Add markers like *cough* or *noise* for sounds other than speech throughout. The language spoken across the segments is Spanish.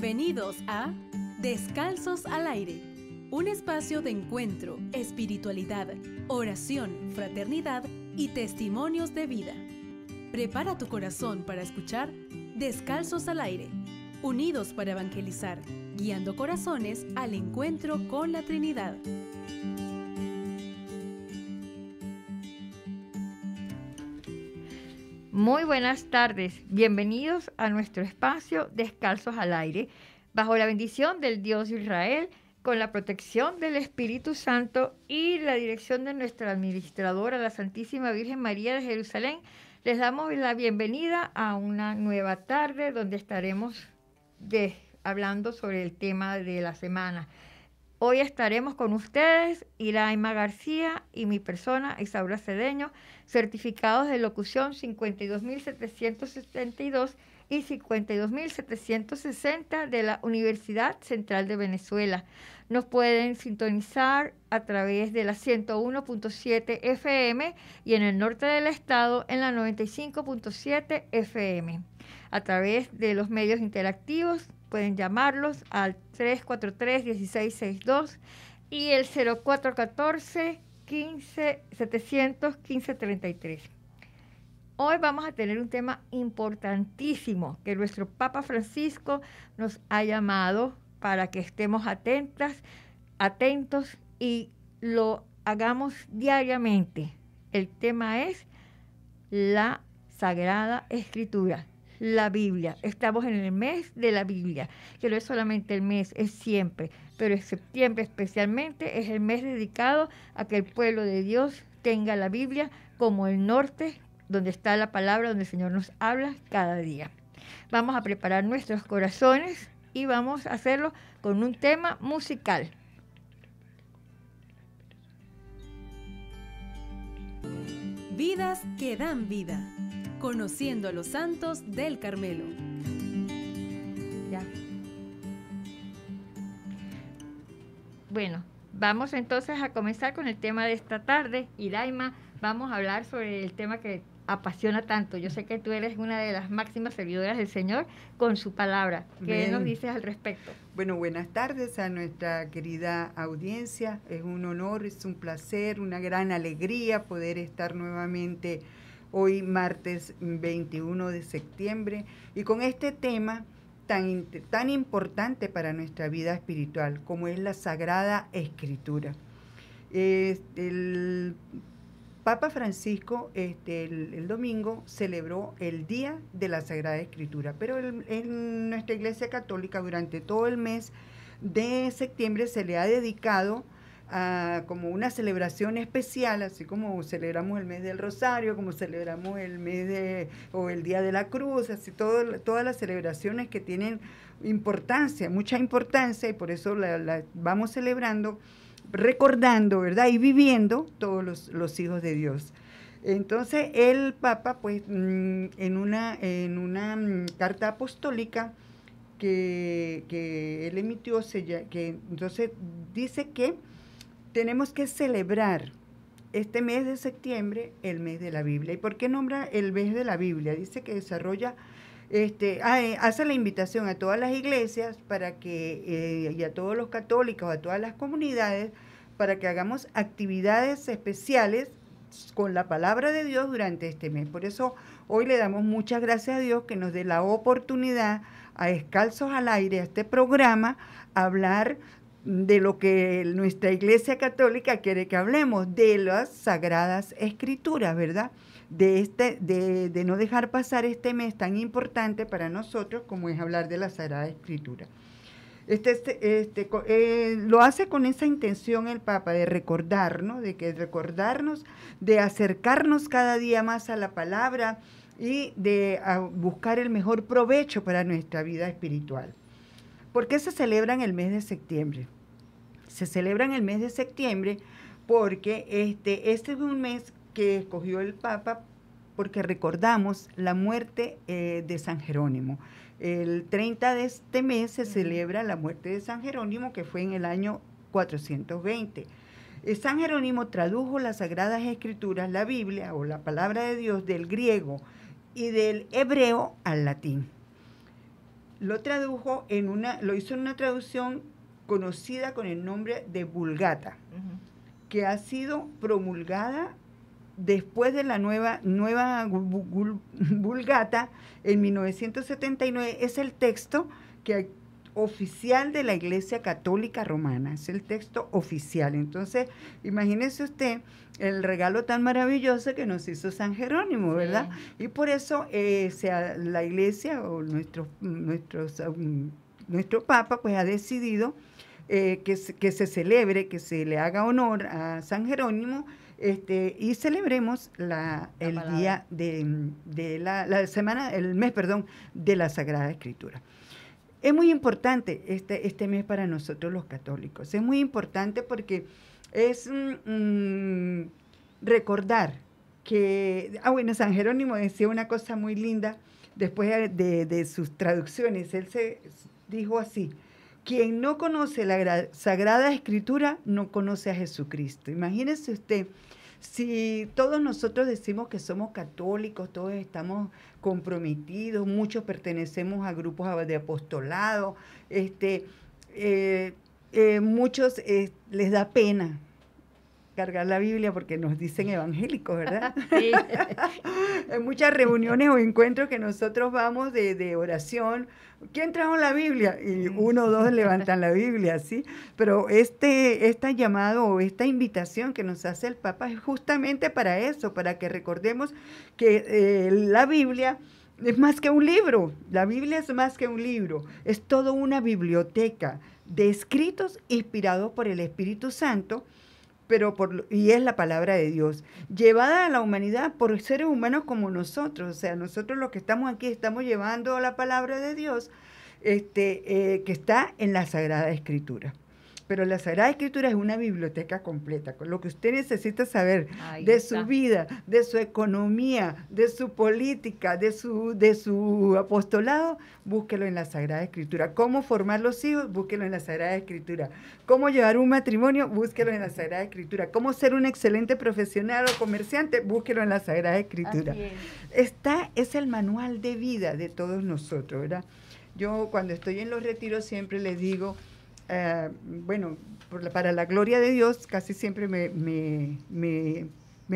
Bienvenidos a Descalzos al Aire, un espacio de encuentro, espiritualidad, oración, fraternidad y testimonios de vida. Prepara tu corazón para escuchar Descalzos al Aire, unidos para evangelizar, guiando corazones al encuentro con la Trinidad. Muy buenas tardes, bienvenidos a nuestro espacio Descalzos al Aire, bajo la bendición del Dios de Israel, con la protección del Espíritu Santo y la dirección de nuestra administradora, la Santísima Virgen María de Jerusalén. Les damos la bienvenida a una nueva tarde donde estaremos hablando sobre el tema de la semana. Hoy estaremos con ustedes, Iraima García y mi persona, Isaura Cedeño certificados de locución 52.772 y 52.760 de la Universidad Central de Venezuela. Nos pueden sintonizar a través de la 101.7 FM y en el norte del estado en la 95.7 FM. A través de los medios interactivos pueden llamarlos al 343-1662 y el 0414 1571533. Hoy vamos a tener un tema importantísimo que nuestro Papa Francisco nos ha llamado para que estemos atentas, atentos y lo hagamos diariamente. El tema es la Sagrada Escritura, la Biblia. Estamos en el mes de la Biblia, que no es solamente el mes, es siempre pero en septiembre especialmente es el mes dedicado a que el pueblo de Dios tenga la Biblia como el norte donde está la palabra, donde el Señor nos habla cada día. Vamos a preparar nuestros corazones y vamos a hacerlo con un tema musical. Vidas que dan vida, conociendo a los santos del Carmelo. Bueno, vamos entonces a comenzar con el tema de esta tarde. Y Daima, vamos a hablar sobre el tema que apasiona tanto. Yo sé que tú eres una de las máximas servidoras del Señor con su palabra. ¿Qué nos dices al respecto? Bueno, buenas tardes a nuestra querida audiencia. Es un honor, es un placer, una gran alegría poder estar nuevamente hoy martes 21 de septiembre y con este tema tan, importante para nuestra vida espiritual como es la Sagrada Escritura. el Papa Francisco este, el, domingo celebró el Día de la Sagrada Escritura, pero en nuestra Iglesia Católica durante todo el mes de septiembre se le ha dedicado como una celebración especial, así como celebramos el mes del Rosario, como celebramos el mes de, o el Día de la Cruz, así todas las celebraciones que tienen importancia, mucha importancia, y por eso la, vamos celebrando, recordando, ¿verdad? Y viviendo todos los, hijos de Dios. Entonces el Papa, pues, mm, en una, en una mm, carta apostólica que, que él emitió, que entonces dice que tenemos que celebrar este mes de septiembre, el mes de la Biblia. ¿Y por qué nombra el mes de la Biblia? Dice que desarrolla, este, ah, eh, hace la invitación a todas las iglesias para que, eh, y a todos los católicos, a todas las comunidades, para que hagamos actividades especiales con la palabra de Dios durante este mes. Por eso hoy le damos muchas gracias a Dios que nos dé la oportunidad a Escalzos al Aire, a este programa, a hablar de lo que nuestra Iglesia Católica quiere que hablemos, de las sagradas escrituras, ¿verdad? Este, de, de, no dejar pasar este mes tan importante para nosotros como es hablar de la Sagrada Escritura. Este, este, este eh, lo hace con esa intención el Papa de recordarnos, de que recordarnos, de acercarnos cada día más a la palabra y de buscar el mejor provecho para nuestra vida espiritual. ¿Por qué se celebra en el mes de septiembre? Se celebra en el mes de septiembre porque este, este es un mes que escogió el Papa porque recordamos la muerte eh, de San Jerónimo. El 30 de este mes se celebra la muerte de San Jerónimo, que fue en el año 420. Eh, San Jerónimo tradujo las Sagradas Escrituras, la Biblia o la palabra de Dios del griego y del hebreo al latín lo tradujo en una, lo hizo en una traducción conocida con el nombre de Vulgata, que ha sido promulgada después de la nueva, nueva *laughs* Vulgata en 1979. Es el texto que oficial de la Iglesia Católica Romana, es el texto oficial. Entonces, imagínese usted el regalo tan maravilloso que nos hizo San Jerónimo, ¿verdad? Y por eso eh, sea la Iglesia o nuestro, nuestros, um, nuestro Papa pues ha decidido eh, que, se celebre, que se le haga honor a San Jerónimo. Este, y celebremos la, el día de, de la, semana, el mes, perdón, de la Sagrada Escritura. Es muy importante este, este mes para nosotros los católicos. Es muy importante porque es mm, mm, recordar que, ah bueno, San Jerónimo decía una cosa muy linda después de, sus traducciones. Él se dijo así, quien no conoce la Sagrada Escritura no conoce a Jesucristo. Imagínese usted si todos nosotros decimos que somos católicos, todos estamos comprometidos, muchos pertenecemos a grupos de apostolado, este, eh, eh, muchos eh, les da pena cargar la Biblia porque nos dicen *laughs* evangélicos, ¿verdad? *laughs* Sí. en *laughs* muchas reuniones o encuentros que nosotros vamos de, oración, ¿quién trajo la Biblia? Y uno o dos levantan la Biblia, ¿sí? Pero este, este llamado o esta invitación que nos hace el Papa es justamente para eso, para que recordemos que eh, la Biblia es más que un libro. La Biblia es más que un libro. Es toda una biblioteca de escritos inspirados por el Espíritu Santo y es la palabra de Dios, llevada a la humanidad por seres humanos como nosotros, o sea, nosotros los que estamos aquí estamos llevando la palabra de Dios este, eh, que está en la Sagrada Escritura pero la Sagrada Escritura es una biblioteca completa, lo que usted necesita saber de su vida, de su economía, de su política, de su, de su apostolado, búsquelo en la Sagrada Escritura. Cómo formar los hijos, búsquelo en la Sagrada Escritura. Cómo llevar un matrimonio, búsquelo en la Sagrada Escritura. Cómo ser un excelente profesional o comerciante, búsquelo en la Sagrada Escritura. Esta Está, es el manual de vida de todos nosotros, ¿verdad? Yo cuando estoy en los retiros siempre les digo, eh, bueno, para la gloria de Dios, casi siempre me,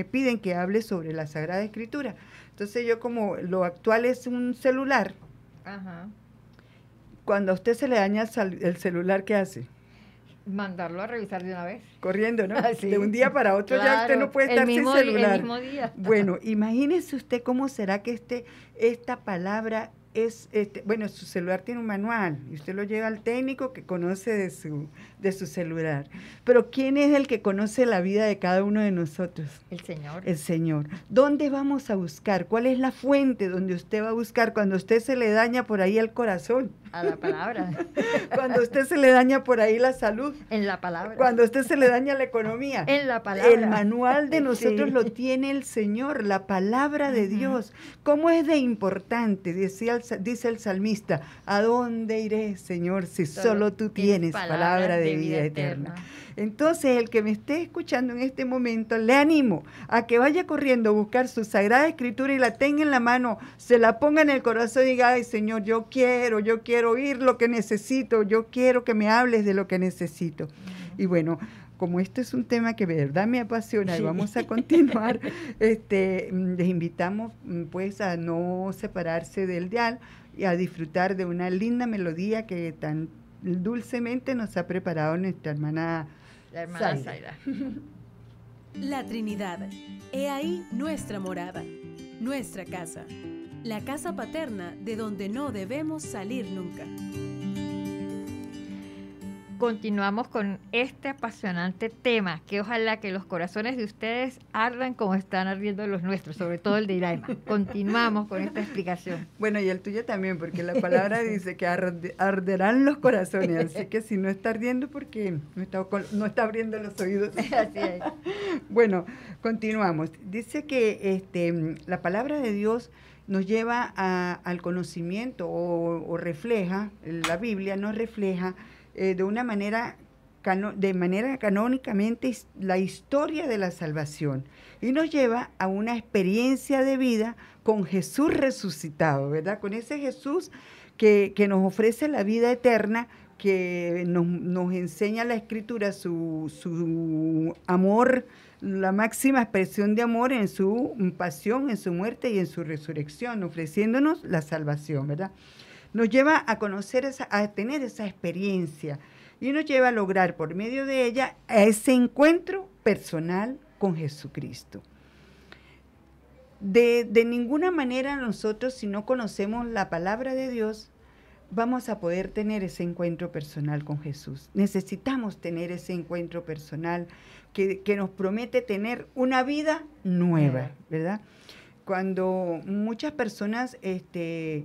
piden que hable sobre la Sagrada Escritura. Entonces yo como lo actual es un celular, cuando a usted se le daña el celular, ¿qué hace? mandarlo a revisar de una vez. Corriendo, ¿no? *laughs* Ah, de un día para otro ya usted no puede estar sin celular. el mismo día. Bueno, *laughs* imagínese usted cómo será que este, esta palabra es, este, bueno, su celular tiene un manual y usted lo lleva al técnico que conoce de su, de su celular. Pero ¿quién es el que conoce la vida de cada uno de nosotros? El Señor. El Señor. ¿Dónde vamos a buscar? ¿Cuál es la fuente donde usted va a buscar cuando usted se le daña por ahí el corazón? A la palabra. *laughs* cuando usted se le daña por ahí la salud. En la palabra. Cuando usted se le daña la economía. En la palabra. El manual de nosotros lo tiene el Señor, la palabra de Dios. ¿Cómo es de importante? Decía el dice el salmista, ¿a dónde iré, Señor, si solo, tú tienes palabra de, vida, eterna. Entonces, el que me esté escuchando en este momento, le animo a que vaya corriendo a buscar su sagrada escritura y la tenga en la mano, se la ponga en el corazón y diga, ay Señor, yo quiero, yo quiero oír lo que necesito, yo quiero que me hables de lo que necesito. Y bueno, como este es un tema que de verdad me apasiona y vamos a continuar, *laughs* este, mm, les invitamos mm, pues a no separarse del dial y a disfrutar de una linda melodía que tan dulcemente nos ha preparado nuestra hermana, la Zaira. *laughs* La Trinidad, he ahí nuestra morada, nuestra casa, la casa paterna de donde no debemos salir nunca continuamos con este apasionante tema, que ojalá que los corazones de ustedes ardan como están ardiendo los nuestros, sobre todo el de Iraima. *laughs* Continuamos con esta explicación. Bueno, y el tuyo también, porque la *laughs* palabra dice que arderán los corazones, así que si no está ardiendo, porque no no está abriendo los oídos. *laughs* Así Bueno, continuamos. Dice que este, la palabra de Dios nos lleva al conocimiento o, o refleja, la Biblia nos refleja eh, de una manera de manera canónicamente la historia de la salvación y nos lleva a una experiencia de vida con Jesús resucitado, ¿verdad? Con ese Jesús que, nos ofrece la vida eterna, que nos, enseña la escritura, su, su, amor, la máxima expresión de amor en su pasión, en su muerte y en su resurrección, ofreciéndonos la salvación, ¿verdad? nos lleva a conocer, esa, a tener esa experiencia y nos lleva a lograr por medio de ella ese encuentro personal con Jesucristo. De, ninguna manera nosotros, si no conocemos la palabra de Dios, vamos a poder tener ese encuentro personal con Jesús. Necesitamos tener ese encuentro personal que, que nos promete tener una vida nueva, ¿verdad? Cuando muchas personas este,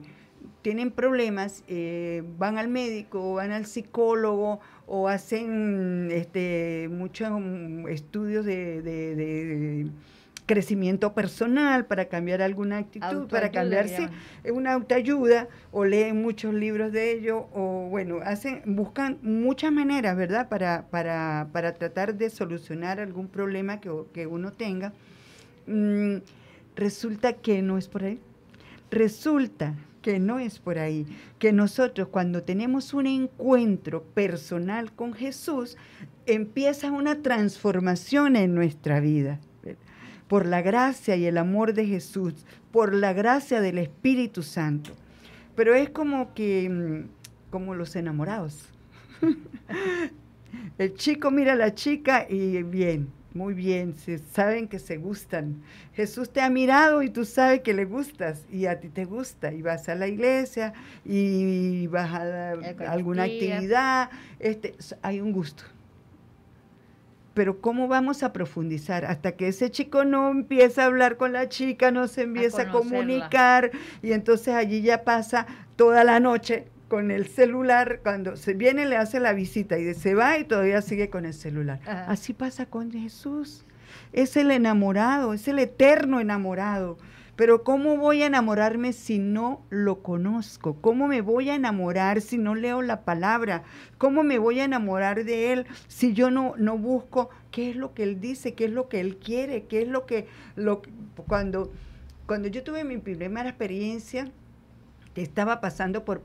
tienen problemas, eh, van al médico, van al psicólogo o hacen este, muchos mm, estudios de, crecimiento personal, para cambiar alguna actitud, para cambiarse una autoayuda, o leen muchos libros de ello, o bueno, hacen, buscan muchas maneras, ¿verdad?, para, tratar de solucionar algún problema que, que uno tenga. Mm, resulta que no es por ahí. Resulta no es por ahí, que nosotros cuando tenemos un encuentro personal con Jesús, empieza una transformación en nuestra vida. Por la gracia y el amor de Jesús, por la gracia del Espíritu Santo. Pero es como que, mm, como los enamorados. *laughs* el chico mira a la chica y bien, muy bien, se saben que se gustan. Jesús te ha mirado y tú sabes que le gustas y a ti te gusta y vas a la iglesia y vas a alguna actividad. Este, hay un gusto. Pero ¿cómo vamos a profundizar? Hasta que ese chico no empieza a hablar con la chica, no se empieza a comunicar y entonces allí ya pasa toda la noche con el celular, cuando se viene le hace la visita y se va y todavía sigue con el celular. Así pasa con Jesús. Es el enamorado, es el eterno enamorado. Pero ¿cómo voy a enamorarme si no lo conozco? ¿Cómo me voy a enamorar si no leo la palabra? ¿Cómo me voy a enamorar de Él si yo no, no busco qué es lo que Él dice, qué es lo que Él quiere, qué es lo que... Lo, cuando, cuando yo tuve mi primera experiencia, estaba pasando por,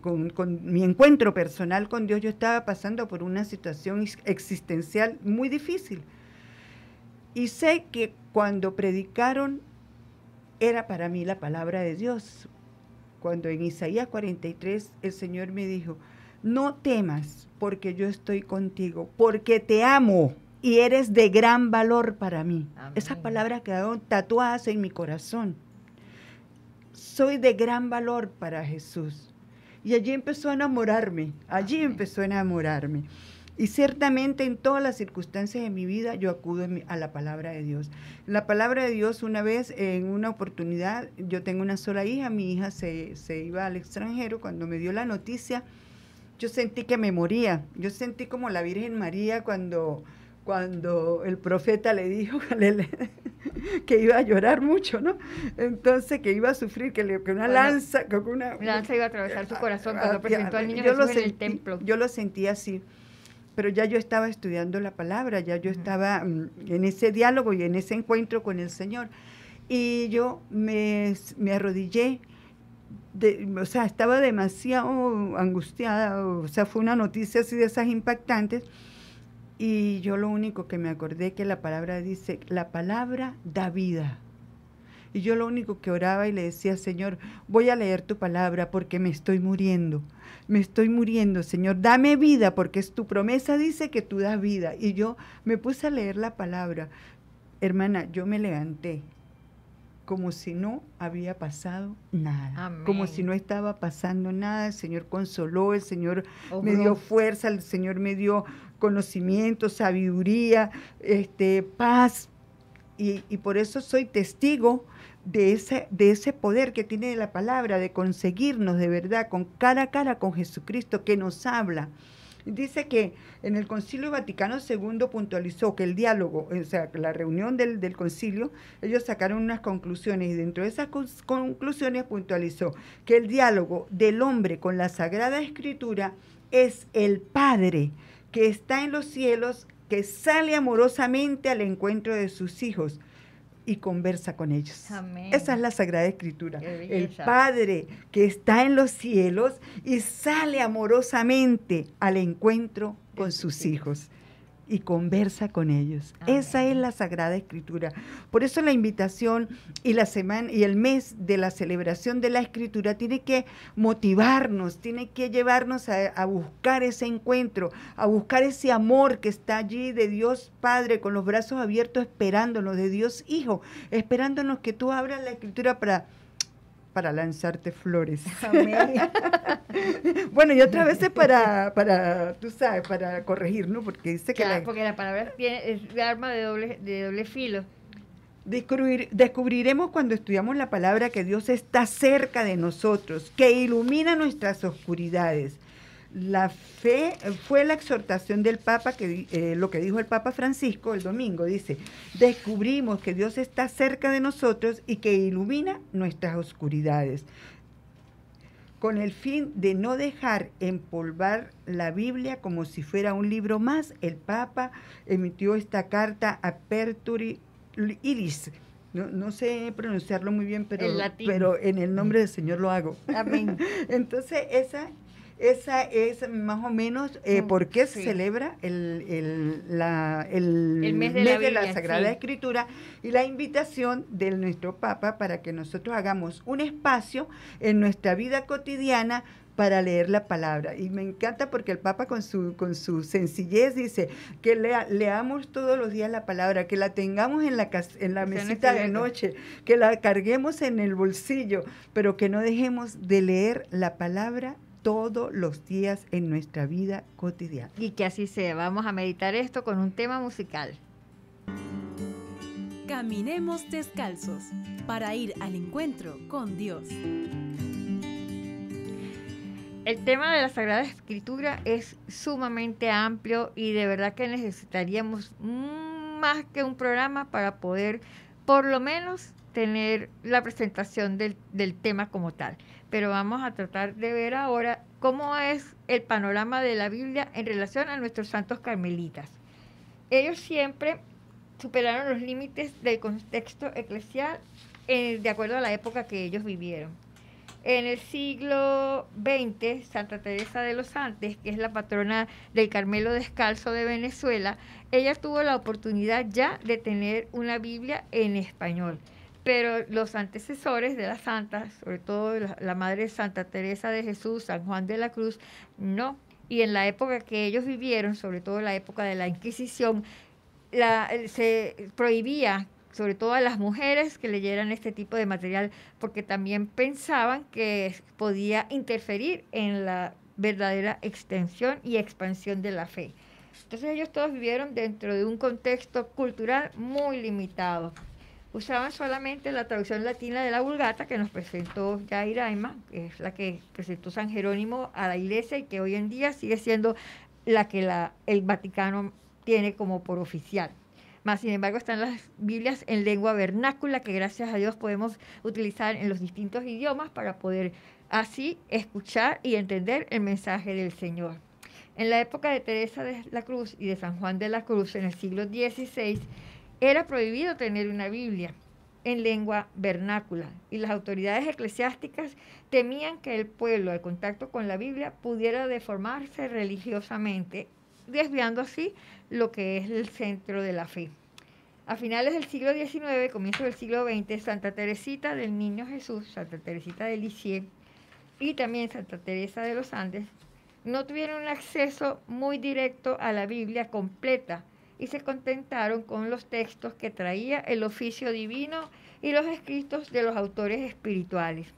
con, mi encuentro personal con Dios, yo estaba pasando por una situación existencial muy difícil. Y sé que cuando predicaron era para mí la palabra de Dios. Cuando en Isaías 43 el Señor me dijo, no temas porque yo estoy contigo, porque te amo y eres de gran valor para mí. esa Esas palabras quedaron tatuadas en mi corazón soy de gran valor para Jesús. Y allí empezó a enamorarme, allí empezó a enamorarme. Y ciertamente en todas las circunstancias de mi vida yo acudo a la palabra de Dios. La palabra de Dios una vez, en una oportunidad, yo tengo una sola hija, mi hija se, se iba al extranjero, cuando me dio la noticia, yo sentí que me moría, yo sentí como la Virgen María cuando cuando el profeta le dijo *laughs* que iba a llorar mucho, ¿no? Entonces, que iba a sufrir, que, le, una lanza... Que una lanza iba a atravesar su corazón cuando ah, presentó al niño en el templo. Yo lo sentí así, pero ya yo estaba estudiando la palabra, ya yo estaba mm, en ese diálogo y en ese encuentro con el Señor. Y yo me, me arrodillé, de, o sea, estaba demasiado angustiada, o sea, fue una noticia así de esas impactantes y yo lo único que me acordé que la palabra dice, la palabra da vida. Y yo lo único que oraba y le decía, Señor, voy a leer tu palabra porque me estoy muriendo. Me estoy muriendo, Señor. Dame vida porque es tu promesa dice que tú das vida. Y yo me puse a leer la palabra. Hermana, yo me levanté como si no había pasado nada, como si no estaba pasando nada, el Señor consoló, el Señor me dio fuerza, el Señor me dio conocimiento, sabiduría, este, paz. Y, por eso soy testigo de ese, de ese poder que tiene la palabra, de conseguirnos de verdad con cara a cara con Jesucristo que nos habla. Dice que en el Concilio Vaticano II puntualizó que el diálogo, o sea, la reunión del, del concilio, ellos sacaron unas conclusiones y dentro de esas conclusiones puntualizó que el diálogo del hombre con la Sagrada Escritura es el Padre que está en los cielos, que sale amorosamente al encuentro de sus hijos y conversa con ellos. Esa es la Sagrada Escritura. El Padre que está en los cielos y sale amorosamente al encuentro con sus hijos y conversa con ellos. Ah, Esa es la Sagrada Escritura. Por eso la invitación y la semana y el mes de la celebración de la Escritura tiene que motivarnos, tiene que llevarnos a, a, buscar ese encuentro, a buscar ese amor que está allí de Dios Padre con los brazos abiertos esperándonos, de Dios Hijo, esperándonos que tú abras la Escritura para para lanzarte flores. *laughs* bueno, y otras veces para, para, tú sabes, para corregir, ¿no? Porque dice que... La, porque la palabra tiene, es arma de doble, de doble filo. descubriremos cuando estudiamos la palabra que Dios está cerca de nosotros, que ilumina nuestras oscuridades, la fe fue la exhortación del Papa, que, eh, lo que dijo el Papa Francisco el domingo, dice, descubrimos que Dios está cerca de nosotros y que ilumina nuestras oscuridades, con el fin de no dejar empolvar la Biblia como si fuera un libro más. El Papa emitió esta carta Perturi Iris, no, no, sé pronunciarlo muy bien, pero, pero en el nombre del Señor lo hago. Amén. *laughs* Entonces, esa esa es más o menos eh, mm, por qué se celebra el, mes de, la, Sagrada Escritura y la invitación de nuestro Papa para que nosotros hagamos un espacio en nuestra vida cotidiana para leer la palabra. Y me encanta porque el Papa con su, con su sencillez dice que leamos todos los días la palabra, que la tengamos en la, en la mesita de noche, que la carguemos en el bolsillo, pero que no dejemos de leer la palabra todos los días en nuestra vida cotidiana. Y que así sea, vamos a meditar esto con un tema musical. Caminemos descalzos para ir al encuentro con Dios. El tema de la Sagrada Escritura es sumamente amplio y de verdad que necesitaríamos mm, más que un programa para poder por lo menos tener la presentación del, del tema como tal pero vamos a tratar de ver ahora cómo es el panorama de la Biblia en relación a nuestros santos carmelitas. Ellos siempre superaron los límites del contexto eclesial eh, de acuerdo a la época que ellos vivieron. En el siglo XX, Santa Teresa de los Santos, que es la patrona del Carmelo Descalzo de Venezuela, ella tuvo la oportunidad ya de tener una Biblia en español pero los antecesores de las santas, sobre todo la, Madre Santa Teresa de Jesús, San Juan de la Cruz, no. Y en la época que ellos vivieron, sobre todo en la época de la Inquisición, eh, se prohibía sobre todo a las mujeres que leyeran este tipo de material, porque también pensaban que podía interferir en la verdadera extensión y expansión de la fe. Entonces ellos todos vivieron dentro de un contexto cultural muy limitado usaban solamente la traducción latina de la Vulgata que nos presentó Yairaima, que es la que presentó San Jerónimo a la iglesia y que hoy en día sigue siendo la que el Vaticano tiene como por oficial. Más sin embargo, están las Biblias en lengua vernácula que gracias a Dios podemos utilizar en los distintos idiomas para poder así escuchar y entender el mensaje del Señor. En la época de Teresa de la Cruz y de San Juan de la Cruz, en el siglo XVI, era prohibido tener una Biblia en lengua vernácula y las autoridades eclesiásticas temían que el pueblo al contacto con la Biblia pudiera deformarse religiosamente, desviando así lo que es el centro de la fe. A finales del siglo XIX, comienzo del siglo XX, Santa Teresita del Niño Jesús, Santa Teresita de Lisieux y también Santa Teresa de los Andes no tuvieron un acceso muy directo a la Biblia completa, y se contentaron con los textos que traía el oficio divino y los escritos de los autores espirituales.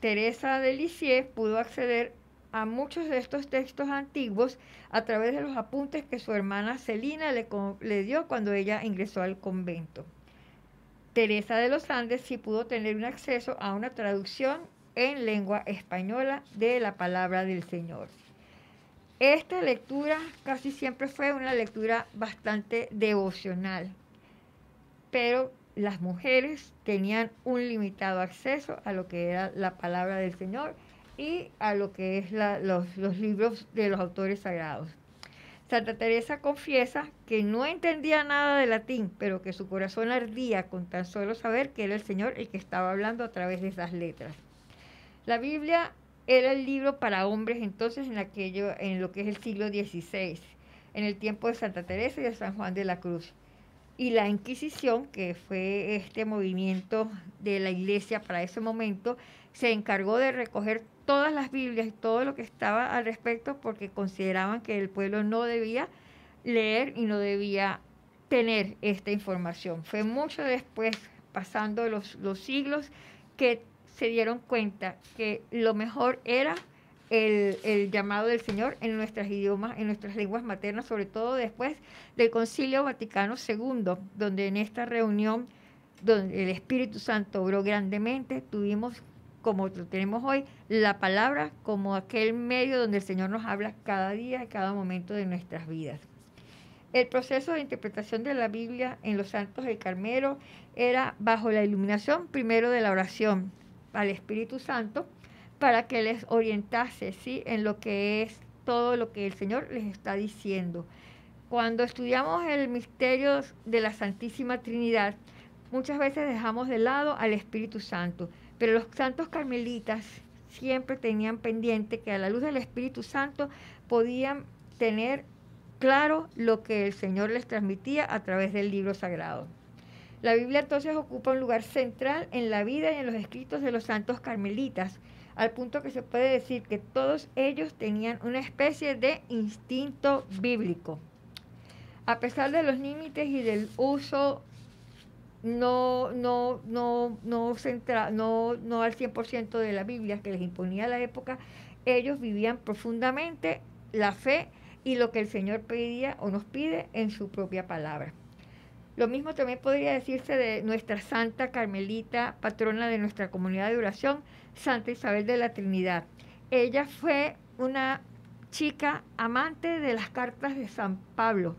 Teresa de Lisieux pudo acceder a muchos de estos textos antiguos a través de los apuntes que su hermana Celina le, le dio cuando ella ingresó al convento. Teresa de los Andes sí pudo tener un acceso a una traducción en lengua española de la palabra del Señor. Esta lectura casi siempre fue una lectura bastante devocional, pero las mujeres tenían un limitado acceso a lo que era la palabra del Señor y a lo que es los, los libros de los autores sagrados. Santa Teresa confiesa que no entendía nada de latín, pero que su corazón ardía con tan solo saber que era el Señor el que estaba hablando a través de esas letras. La Biblia era el libro para hombres entonces en, aquello, en lo que es el siglo XVI, en el tiempo de Santa Teresa y de San Juan de la Cruz. Y la Inquisición, que fue este movimiento de la iglesia para ese momento, se encargó de recoger todas las Biblias y todo lo que estaba al respecto porque consideraban que el pueblo no debía leer y no debía tener esta información. Fue mucho después, pasando los, los siglos, que se dieron cuenta que lo mejor era el, llamado del Señor en nuestras idiomas, en nuestras lenguas maternas, sobre todo después del Concilio Vaticano II, donde en esta reunión, donde el Espíritu Santo obró grandemente, tuvimos como tenemos hoy, la palabra como aquel medio donde el Señor nos habla cada día, cada momento de nuestras vidas. El proceso de interpretación de la Biblia en los Santos del Carmelo era bajo la iluminación primero de la oración, al Espíritu Santo para que les orientase ¿sí? en lo que es todo lo que el Señor les está diciendo. Cuando estudiamos el misterio de la Santísima Trinidad, muchas veces dejamos de lado al Espíritu Santo, pero los santos carmelitas siempre tenían pendiente que a la luz del Espíritu Santo podían tener claro lo que el Señor les transmitía a través del libro sagrado. La Biblia entonces ocupa un lugar central en la vida y en los escritos de los santos carmelitas, al punto que se puede decir que todos ellos tenían una especie de instinto bíblico. A pesar de los límites y del uso no, no, no, no, centra, no, no al 100% de la Biblia que les imponía la época, ellos vivían profundamente la fe y lo que el Señor pedía o nos pide en su propia palabra. Lo mismo también podría decirse de nuestra Santa Carmelita, patrona de nuestra comunidad de oración, Santa Isabel de la Trinidad. Ella fue una chica amante de las cartas de San Pablo.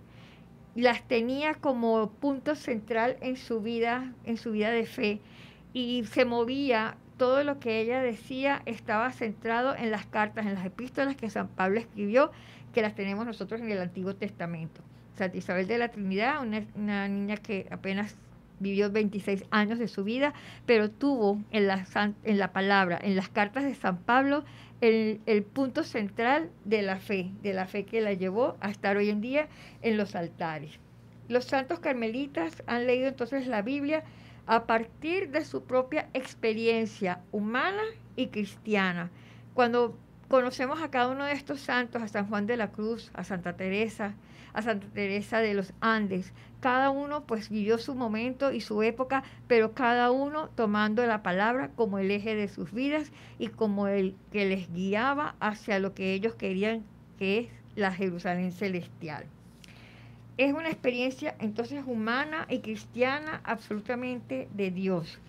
Las tenía como punto central en su vida, en su vida de fe y se movía todo lo que ella decía estaba centrado en las cartas, en las epístolas que San Pablo escribió, que las tenemos nosotros en el Antiguo Testamento. Santa Isabel de la Trinidad, una, niña que apenas vivió 26 años de su vida, pero tuvo en la, palabra, en las cartas de San Pablo, el, punto central de la fe, de la fe que la llevó a estar hoy en día en los altares. Los santos carmelitas han leído entonces la Biblia a partir de su propia experiencia humana y cristiana. Cuando conocemos a cada uno de estos santos, a San Juan de la Cruz, a Santa Teresa, a Santa Teresa de los Andes. Cada uno pues vivió su momento y su época, pero cada uno tomando la palabra como el eje de sus vidas y como el que les guiaba hacia lo que ellos querían, que es la Jerusalén celestial. Es una experiencia entonces humana y cristiana absolutamente de Dios,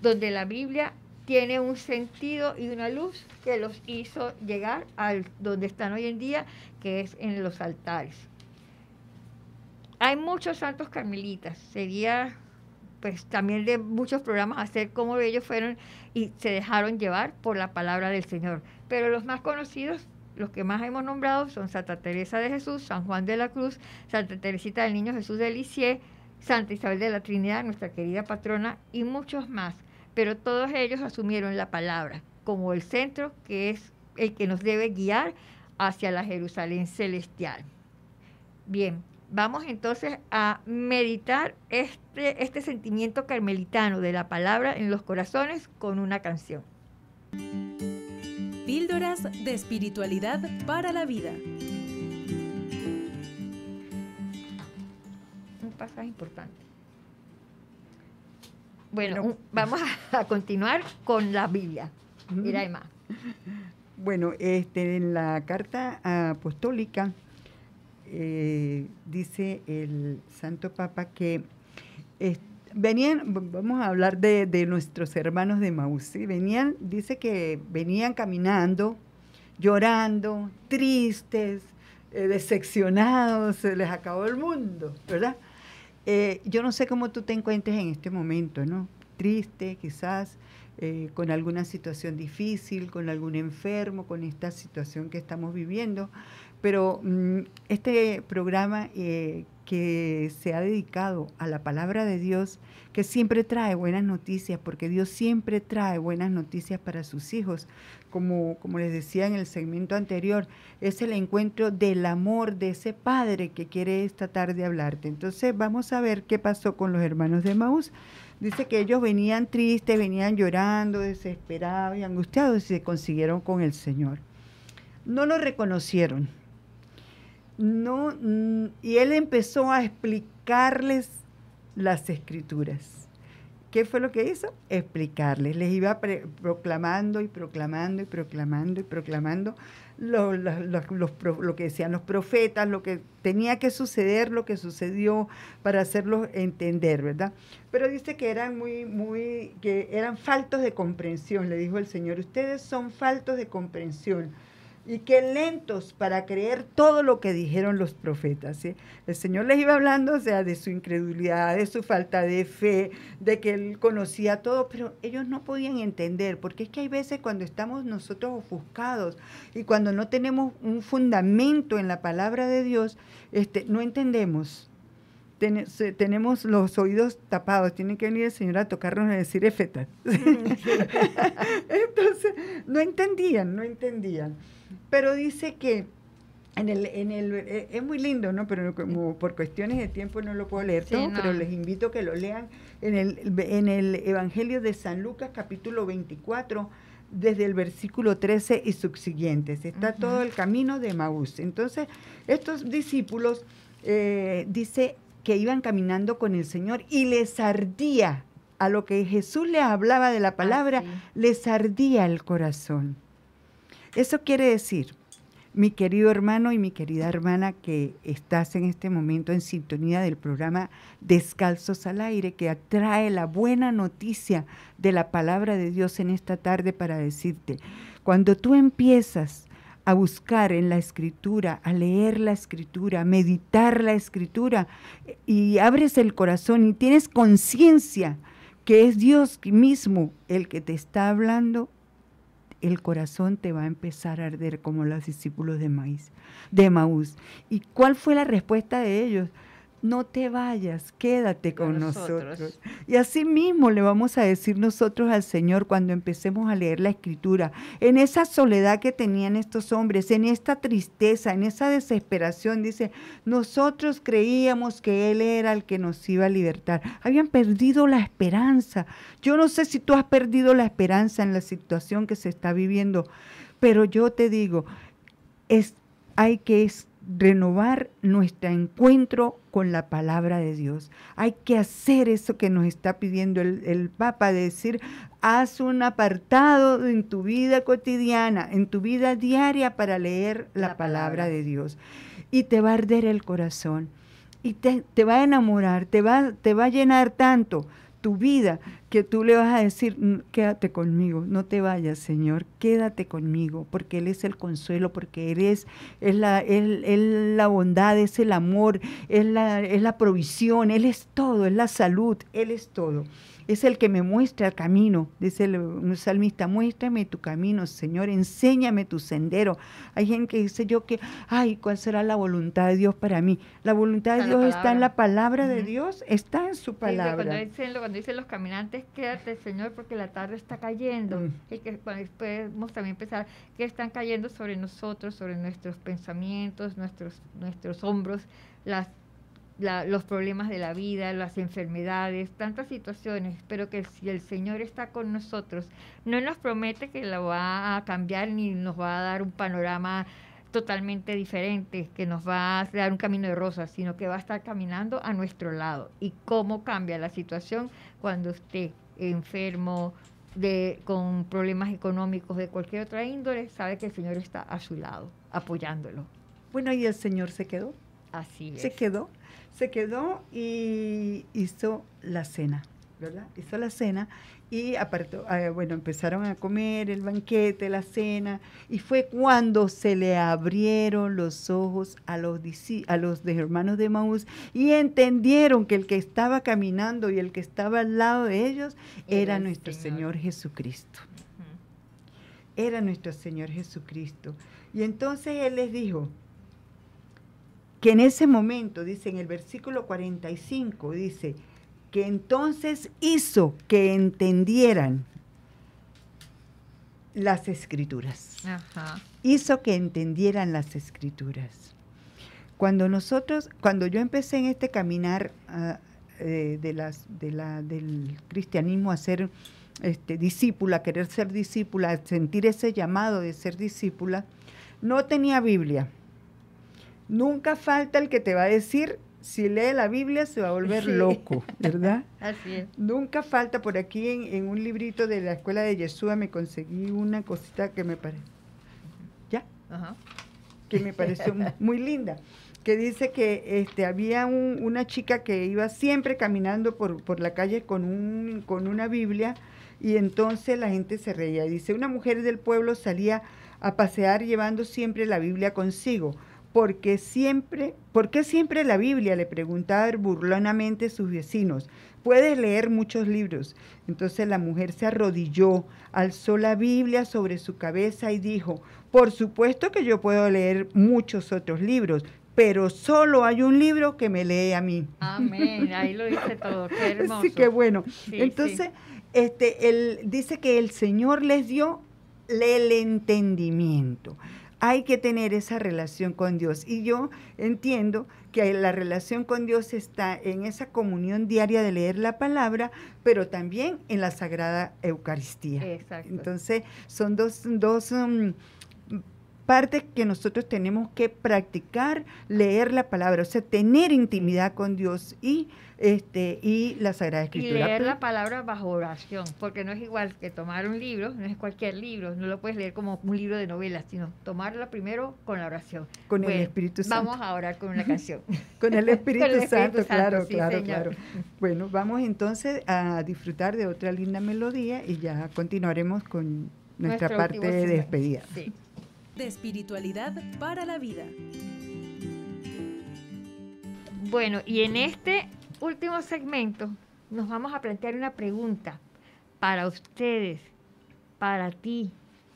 donde la Biblia tiene un sentido y una luz que los hizo llegar al donde están hoy en día, que es en los altares. Hay muchos santos carmelitas, sería pues también de muchos programas hacer cómo ellos fueron y se dejaron llevar por la palabra del Señor. Pero los más conocidos, los que más hemos nombrado, son Santa Teresa de Jesús, San Juan de la Cruz, Santa Teresita del Niño Jesús de Lisieux, Santa Isabel de la Trinidad, nuestra querida patrona, y muchos más. Pero todos ellos asumieron la palabra como el centro que es el que nos debe guiar hacia la Jerusalén celestial. Bien, Vamos entonces a meditar este, este sentimiento carmelitano de la palabra en los corazones con una canción. Píldoras de espiritualidad para la vida. Un pasaje importante. Bueno, vamos a, continuar con la Biblia. Mira, Emma. Bueno, este, en la carta apostólica eh, dice el Santo Papa que venían, vamos a hablar de, nuestros hermanos de Mauzi, venían, dice que venían caminando, llorando, tristes, eh, decepcionados, se les acabó el mundo, ¿verdad? Eh, yo no sé cómo tú te encuentres en este momento, ¿no? Triste, quizás, con alguna situación difícil, con algún enfermo, con esta situación que estamos viviendo. Pero mm, este programa eh, que se ha dedicado a la palabra de Dios, que siempre trae buenas noticias, porque Dios siempre trae buenas noticias para sus hijos. Como, como les decía en el segmento anterior, es el encuentro del amor de ese Padre que quiere esta tarde hablarte. Entonces vamos a ver qué pasó con los hermanos de Maús. Dice que ellos venían tristes, venían llorando, desesperados y angustiados y se consiguieron con el Señor. No lo reconocieron, no, mm, y él empezó a explicarles las escrituras. ¿Qué fue lo que hizo? Explicarles. Les iba proclamando y proclamando y proclamando y proclamando lo, lo, que decían los profetas, lo que tenía que suceder, lo que sucedió para hacerlos entender, ¿verdad? Pero dice que eran muy, muy, que eran faltos de comprensión, le dijo el Señor. Ustedes son faltos de comprensión y qué lentos para creer todo lo que dijeron los profetas. ¿sí? ¿eh? El Señor les iba hablando, o sea, de su incredulidad, de su falta de fe, de que Él conocía todo, pero ellos no podían entender, porque es que hay veces cuando estamos nosotros ofuscados y cuando no tenemos un fundamento en la palabra de Dios, este, no entendemos. tenemos los oídos tapados, tiene que venir el Señor a tocarnos y decir efeta, *laughs* *laughs* Entonces, no entendían, no entendían. Pero dice que en el, en el, eh, es muy lindo, ¿no? Pero por cuestiones de tiempo no lo puedo leer todo, pero les invito a que lo lean en el, en el Evangelio de San Lucas, capítulo 24, desde el versículo 13 y subsiguientes. Está todo el camino de Maús. Entonces, estos discípulos, eh, dice que iban caminando con el Señor y les ardía, a lo que Jesús les hablaba de la ah, palabra, les ardía el corazón. Eso quiere decir, mi querido hermano y mi querida hermana que estás en este momento en sintonía del programa Descalzos al Aire, que atrae la buena noticia de la palabra de Dios en esta tarde para decirte, cuando tú empiezas a buscar en la escritura, a leer la escritura, a meditar la escritura, y abres el corazón y tienes conciencia que es Dios mismo el que te está hablando, el corazón te va a empezar a arder como los discípulos de, Maíz, de Maús. ¿Y cuál fue la respuesta de ellos? no te vayas, quédate con nosotros. Y así mismo le vamos a decir nosotros al Señor cuando empecemos a leer la Escritura, en esa soledad que tenían estos hombres, en esta tristeza, en esa desesperación, dice, nosotros creíamos que Él era el que nos iba a libertar. Habían perdido la esperanza. Yo no sé si tú has perdido la esperanza en la situación que se está viviendo, pero yo te digo, es, hay que... Es, renovar nuestro encuentro con la palabra de Dios. Hay que hacer eso que nos está pidiendo el, Papa, decir, haz un apartado en tu vida cotidiana, en tu vida diaria para leer la palabra de Dios. Y te va a arder el corazón, y te, va a enamorar, te va, te va a llenar tanto tu vida, que tú le vas a decir, quédate conmigo, no te vayas, Señor, quédate conmigo, porque Él es el consuelo, porque Él es, la, la bondad, es el amor, es es la provisión, Él es todo, es la salud, Él es todo es el que me muestra el camino, dice el, salmista, muéstrame tu camino, Señor, enséñame tu sendero. Hay gente que dice yo que, ay, ¿cuál será la voluntad de Dios para mí? La voluntad de Dios está en la palabra de Dios, está en su palabra. cuando, dicen, cuando, dicen, los caminantes, quédate, Señor, porque la tarde está cayendo. Mm. Y que podemos también pensar que están cayendo sobre nosotros, sobre nuestros pensamientos, nuestros, nuestros hombros, las los problemas de la vida, las enfermedades, tantas situaciones, pero que si el Señor está con nosotros, no nos promete que lo va a cambiar ni nos va a dar un panorama totalmente diferente, que nos va a dar un camino de rosas, sino que va a estar caminando a nuestro lado. ¿Y cómo cambia la situación cuando usted enfermo, de, con problemas económicos de cualquier otra índole, sabe que el Señor está a su lado, apoyándolo. Bueno, y el Señor se quedó. Así es. Se quedó se quedó y hizo la cena, ¿verdad? Hizo la cena y apartó, eh, bueno, empezaron a comer el banquete, la cena, y fue cuando se le abrieron los ojos a los, a los de hermanos de Maús y entendieron que el que estaba caminando y el que estaba al lado de ellos era, nuestro Señor, Jesucristo. Era nuestro Señor Jesucristo. Y entonces Él les dijo, que en ese momento, dice en el versículo 45, dice, que entonces hizo que entendieran las escrituras. Hizo que entendieran las escrituras. Cuando nosotros, cuando yo empecé en este caminar ah, eh, de del cristianismo a ser este, discípula, querer ser discípula, a sentir ese llamado de ser discípula, no tenía Biblia. Nunca falta el que te va a decir, si lee la Biblia se va a volver loco, ¿verdad? *laughs* Así es. Nunca falta, por aquí en, un librito de la escuela de Yeshua me conseguí una cosita que me parece, ¿ya? Ajá. Que me pareció *laughs* muy linda, que dice que este, había una chica que iba siempre caminando por, la calle con, con una Biblia y entonces la gente se reía. Dice, una mujer del pueblo salía a pasear llevando siempre la Biblia consigo porque siempre, ¿por qué siempre la Biblia? le preguntaba burlonamente sus vecinos. Puedes leer muchos libros. Entonces la mujer se arrodilló, alzó la Biblia sobre su cabeza y dijo, por supuesto que yo puedo leer muchos otros libros, pero solo hay un libro que me lee a mí. Amén, ahí lo dice *laughs* todo, qué hermoso. Sí, qué bueno. Entonces, este, él dice que el Señor les dio el entendimiento hay que tener esa relación con Dios. Y yo entiendo que la relación con Dios está en esa comunión diaria de leer la palabra, pero también en la Sagrada Eucaristía. Exacto. Entonces, son dos, dos mm, parte que nosotros tenemos que practicar, leer la palabra, o sea, tener intimidad con Dios y este y la Sagrada Escritura. Y leer la palabra bajo oración, porque no es igual que tomar un libro, no es cualquier libro, no lo puedes leer como un libro de novelas, sino tomarla primero con la oración. Con el Espíritu Santo. Vamos a orar con una canción. *laughs* *laughs* con el Espíritu, Santo, claro, claro, claro. Bueno, vamos entonces a disfrutar de otra linda melodía y ya continuaremos con nuestra parte de despedida de espiritualidad para la vida. Bueno, y en este último segmento nos vamos a plantear una pregunta para ustedes, para ti,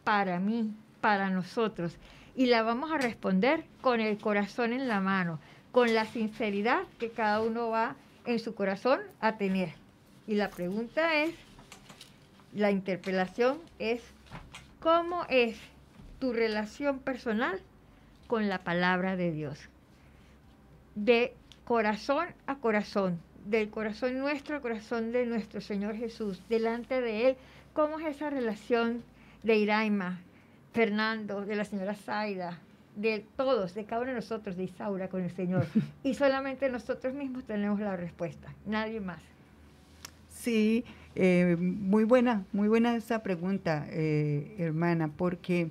para mí, para nosotros. Y la vamos a responder con el corazón en la mano, con la sinceridad que cada uno va en su corazón a tener. Y la pregunta es, la interpelación es, ¿cómo es tu relación personal con la palabra de Dios. De corazón a corazón, del corazón nuestro al corazón de nuestro Señor Jesús, delante de Él, cómo es esa relación de Iraima, Fernando, de la señora Zaida, de todos, de cada uno de nosotros, de Isaura con el Señor. *laughs* Y solamente nosotros mismos tenemos la respuesta, nadie más. Sí, eh, muy buena, muy buena esa pregunta, eh, hermana, porque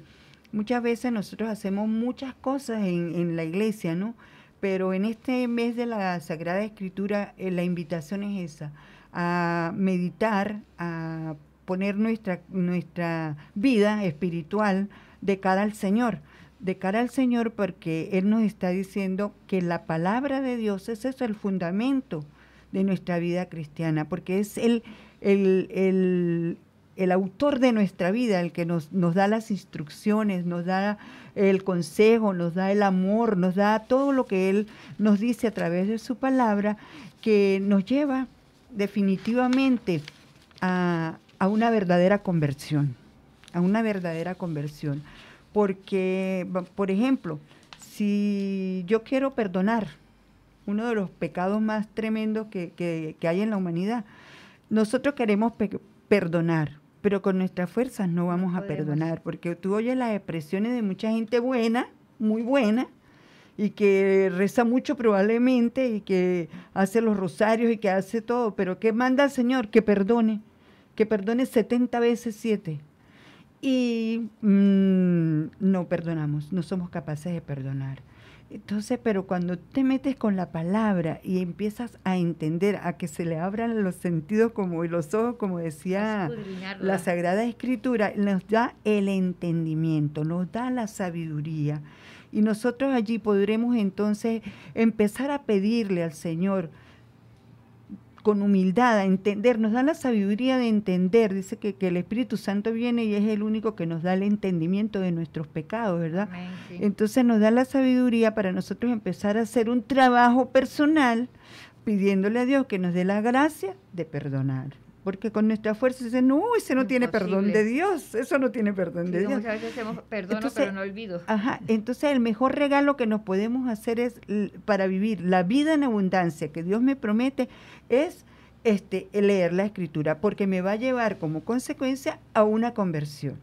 Muchas veces nosotros hacemos muchas cosas en, en la iglesia, ¿no? Pero en este mes de la Sagrada Escritura, eh, la invitación es esa, a meditar, a poner nuestra, nuestra vida espiritual de cara al Señor, de cara al Señor porque Él nos está diciendo que la palabra de Dios, ese es el fundamento de nuestra vida cristiana, porque es el, el, el, el autor de nuestra vida, el que nos, da las instrucciones, nos da el consejo, nos da el amor, nos da todo lo que Él nos dice a través de su palabra, que nos lleva definitivamente a, una verdadera conversión, a una verdadera conversión. Porque, por ejemplo, si yo quiero perdonar, uno de los pecados más tremendos que, hay en la humanidad, nosotros queremos perdonar, pero con nuestras fuerzas no vamos a perdonar, porque tú oyes las expresiones de mucha gente buena, muy buena, y que reza mucho probablemente, y que hace los rosarios y que hace todo, pero ¿qué manda el Señor? Que perdone, que perdone 70 veces 7. Y mm, no perdonamos, no somos capaces de perdonar. Entonces, pero cuando te metes con la palabra y empiezas a entender, a que se le abran los sentidos como y los ojos, como decía la Sagrada Escritura, nos da el entendimiento, nos da la sabiduría. Y nosotros allí podremos entonces empezar a pedirle al Señor, con humildad, a entender, nos da la sabiduría de entender, dice que, el Espíritu Santo viene y es el único que nos da el entendimiento de nuestros pecados, ¿verdad? Entonces nos da la sabiduría para nosotros empezar a hacer un trabajo personal pidiéndole a Dios que nos dé la gracia de perdonar porque con nuestra fuerza dicen, no, ese no tiene perdón de Dios, eso no tiene perdón de Dios. Muchas veces hacemos perdono, pero no olvido. Ajá, entonces el mejor regalo que nos podemos hacer es para vivir la vida en abundancia que Dios me promete es este leer la escritura, porque me va a llevar como consecuencia a una conversión.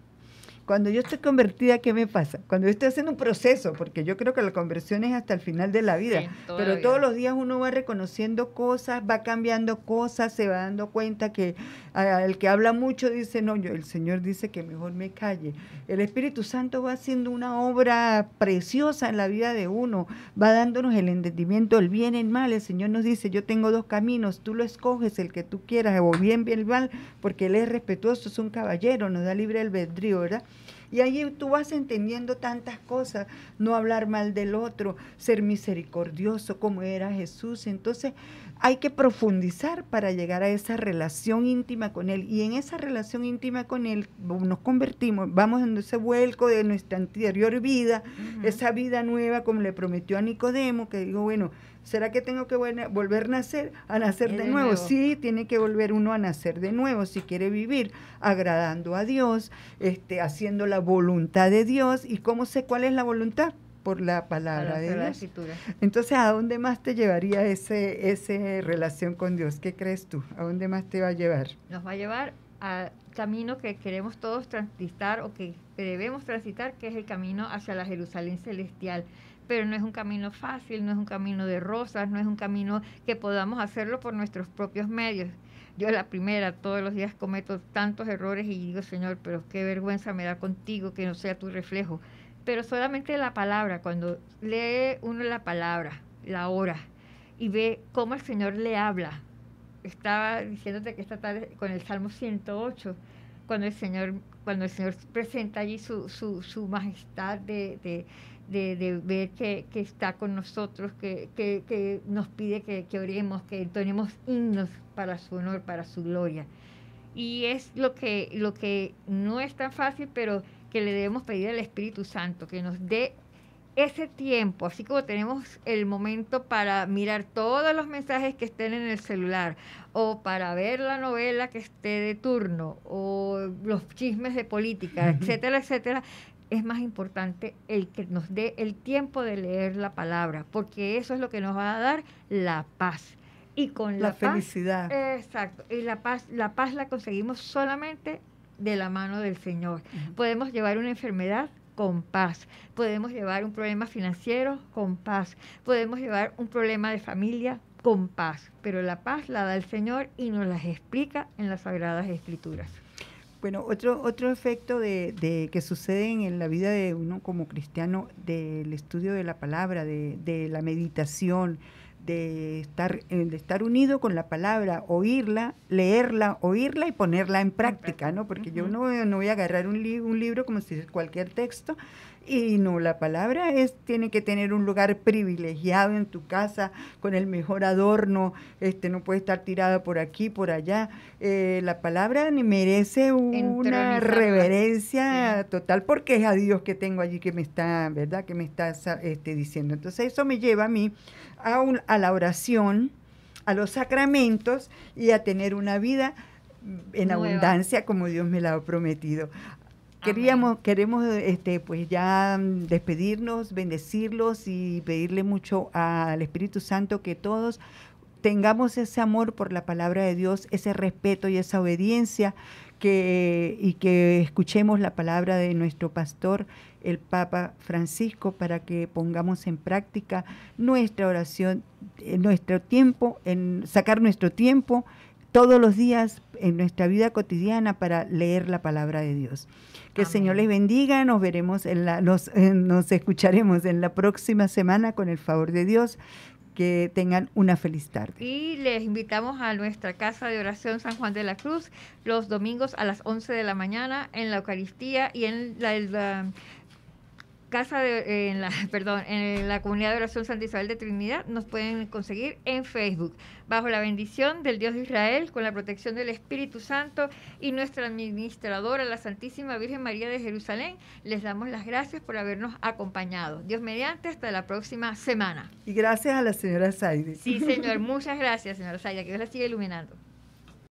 Cuando yo estoy convertida, ¿qué me pasa? Cuando yo estoy haciendo un proceso, porque yo creo que la conversión es hasta el final de la vida, pero todos los días uno va reconociendo cosas, va cambiando cosas, se va dando cuenta que el que habla mucho dice, no, yo, el Señor dice que mejor me calle. El Espíritu Santo va haciendo una obra preciosa en la vida de uno, va dándonos el entendimiento, el bien y el mal. El Señor nos dice, yo tengo dos caminos, tú lo escoges, el que tú quieras, o bien, bien, mal, porque Él es respetuoso, es un caballero, nos da libre albedrío, ¿verdad? Y ahí tú vas entendiendo tantas cosas, no hablar mal del otro, ser misericordioso como era Jesús. Entonces, hay que profundizar para llegar a esa relación íntima con Él. Y en esa relación íntima con Él nos convertimos, vamos en ese vuelco de nuestra anterior vida, esa vida nueva como le prometió a Nicodemo, que digo, bueno, ¿será que tengo que volver a nacer? A nacer de, nuevo? nuevo. Sí, tiene que volver uno a nacer de nuevo si quiere vivir agradando a Dios, este, haciendo la voluntad de Dios. ¿Y cómo sé cuál es la voluntad? por la palabra de Dios. Entonces, ¿a dónde más te llevaría ese, ese relación con Dios? ¿Qué crees tú? ¿A dónde más te va a llevar? Nos va a llevar al camino que queremos todos transitar o que debemos transitar, que es el camino hacia la Jerusalén celestial pero no es un camino fácil, no es un camino de rosas, no es un camino que podamos hacerlo por nuestros propios medios. Yo la primera, todos los días cometo tantos errores y digo, Señor, pero qué vergüenza me da contigo que no sea tu reflejo pero solamente la palabra, cuando lee uno la palabra, la hora, y ve cómo el Señor le habla. Estaba diciéndote que esta tarde con el Salmo 108, cuando el Señor, cuando el Señor presenta allí su, su, su majestad de, de, de, ver que, que, está con nosotros, que, que, nos pide que, oremos, que entonemos himnos para su honor, para su gloria. Y es lo que, lo que no es tan fácil, pero que le debemos pedir al Espíritu Santo, que nos dé ese tiempo, así como tenemos el momento para mirar todos los mensajes que estén en el celular, o para ver la novela que esté de turno, o los chismes de política, *laughs* etcétera, etcétera, es más importante el que nos dé el tiempo de leer la palabra, porque eso es lo que nos va a dar la paz. Y con la, felicidad. exacto. Y la paz, la paz la conseguimos solamente de la mano del Señor. Podemos llevar una enfermedad con paz. Podemos llevar un problema financiero con paz. Podemos llevar un problema de familia con paz. Pero la paz la da el Señor y nos las explica en las Sagradas Escrituras. Bueno, otro, otro efecto de, que sucede en la vida de uno como cristiano, del estudio de la palabra, de, de la meditación, de estar, eh, de estar unido con la palabra, oírla, leerla, oírla y ponerla en práctica, ¿no? Porque yo no, no, voy a agarrar un, un libro como si es cualquier texto, y no, la palabra es, tiene que tener un lugar privilegiado en tu casa, con el mejor adorno, este, no puede estar tirada por aquí, por allá. Eh, la palabra ni merece una reverencia total porque es a Dios que tengo allí que me está, ¿verdad? Que me está este, diciendo. Entonces eso me lleva a mí a, a la oración, a los sacramentos y a tener una vida en abundancia como Dios me la ha prometido. Queríamos, queremos este, pues ya despedirnos, bendecirlos y pedirle mucho al Espíritu Santo que todos tengamos ese amor por la palabra de Dios, ese respeto y esa obediencia que, y que escuchemos la palabra de nuestro pastor, el Papa Francisco, para que pongamos en práctica nuestra oración, eh, nuestro tiempo, en sacar nuestro tiempo todos los días en nuestra vida cotidiana para leer la palabra de Dios. Que el Señor les bendiga, nos veremos en la, nos escucharemos en la próxima semana con el favor de Dios. Que tengan una feliz tarde. Y les invitamos a nuestra casa de oración San Juan de la Cruz los domingos a las 11 de la mañana en la Eucaristía y en la casa en la, *laughs* perdón, en la comunidad de oración Santa Isabel de Trinidad nos pueden conseguir en Facebook, bajo la bendición del Dios de Israel, con la protección del Espíritu Santo y nuestra administradora, la Santísima Virgen María de Jerusalén. Les damos las gracias por habernos acompañado. Dios mediante, hasta la próxima semana. Y gracias a la señora Saide. Sí, señor, *laughs* muchas gracias, señora Saide, que Dios la siga iluminando.